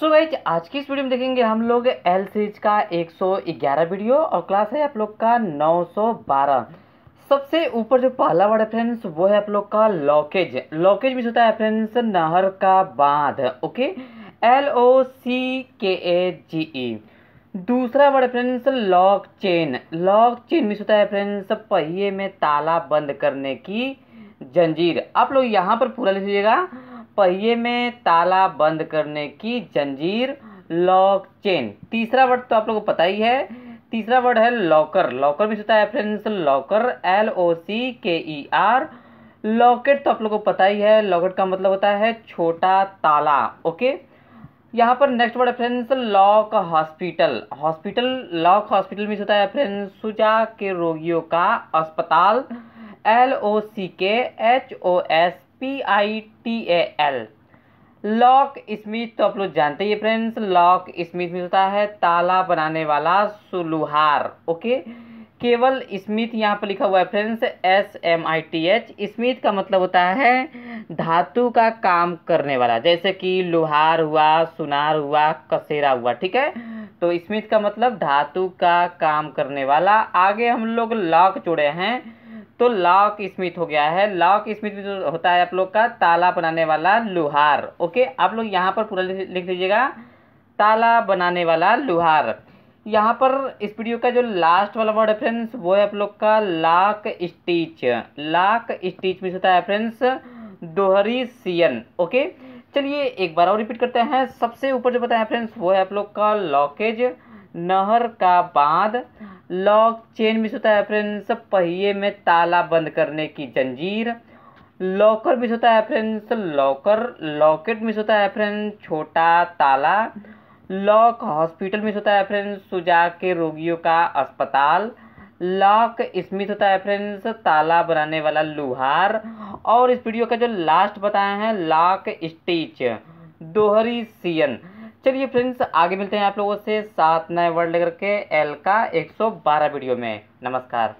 सो so guys आज की इस वीडियो में देखेंगे हम लोग एल सीरीज का 111 वीडियो और क्लास है आप लोग का 912 सबसे ऊपर जो पहला वर्ड है फ्रेंड्स वो है आप लोग का लॉकेज लॉकेज भी होता है फ्रेंड्स नहर का बांध ओके एल ओ सी के ए जी ई दूसरा word friends lock chain lock chain भी होता है फ्रेंड्स पहिए में ताला बंद करने की जंजीर आप लोग यहाँ पर पूरा लिख लीजिएगा पहिए में ताला बंद करने की जंजीर लॉक चेन तीसरा वर्ड तो आप लोगों को पता ही है तीसरा वर्ड है लॉकर लॉकर भी होता है friends locker L O C K E are locket तो आप लोगों को पता ही है लॉकेट का मतलब होता है छोटा ताला ओके यहाँ पर नेक्स्ट वर्ड है friends lock hospital hospital lock hospital भी होता है फ्रेंड्स सुजा के रोगियों का अस्पताल L O C K H O S P I T A L locksmith तो आप लोग जानते ही फ्रेंड्स लॉक स्मिथ में होता है ताला बनाने वाला सुलुहार ओके केवल स्मिथ यहाँ पर लिखा हुआ है friends S M I T H smith का मतलब होता है धातु का काम करने वाला जैसे कि लोहार हुआ सुनार हुआ कसेरा हुआ ठीक है तो स्मिथ का मतलब धातु का काम करने वाला आगे हम लोग लॉक जुड़े हैं तो लॉक स्मिथ हो गया है लॉक स्मिथ जो होता है आप लोग का ताला बनाने वाला लुहार ओके आप लोग यहाँ पर पूरा लिख लीजिएगा ताला बनाने वाला लुहार यहाँ पर इस वीडियो का जो लास्ट वाला वर्ड है फ्रेंड्स वो है आप लोग का लाक स्टिच लाक स्टिच में होता है फ्रेंड्स दोहरी सियन ओके चलिए एक बार और रिपीट करते हैं सबसे ऊपर जो बताया फ्रेंड्स वो है आप लोग का लॉकेज नहर का बांध लॉक चेन मिस होता है फ्रेंड्स पहिए में ताला बंद करने की जंजीर लॉकर मिस होता है फ्रेंड्स लॉकर लॉकेट मिस होता है फ्रेंड्स छोटा ताला लॉक हॉस्पिटल मिस होता है फ्रेंड्स सुजा के रोगियों का अस्पताल लॉक स्मिथ होता है फ्रेंड्स ताला बनाने वाला लुहार और इस वीडियो का जो लास्ट बताया है लॉक स्टिच दोहरी सियन चलिए फ्रेंड्स आगे मिलते हैं आप लोगों से सात नए वर्ड लेकर के एल का 112 वीडियो में नमस्कार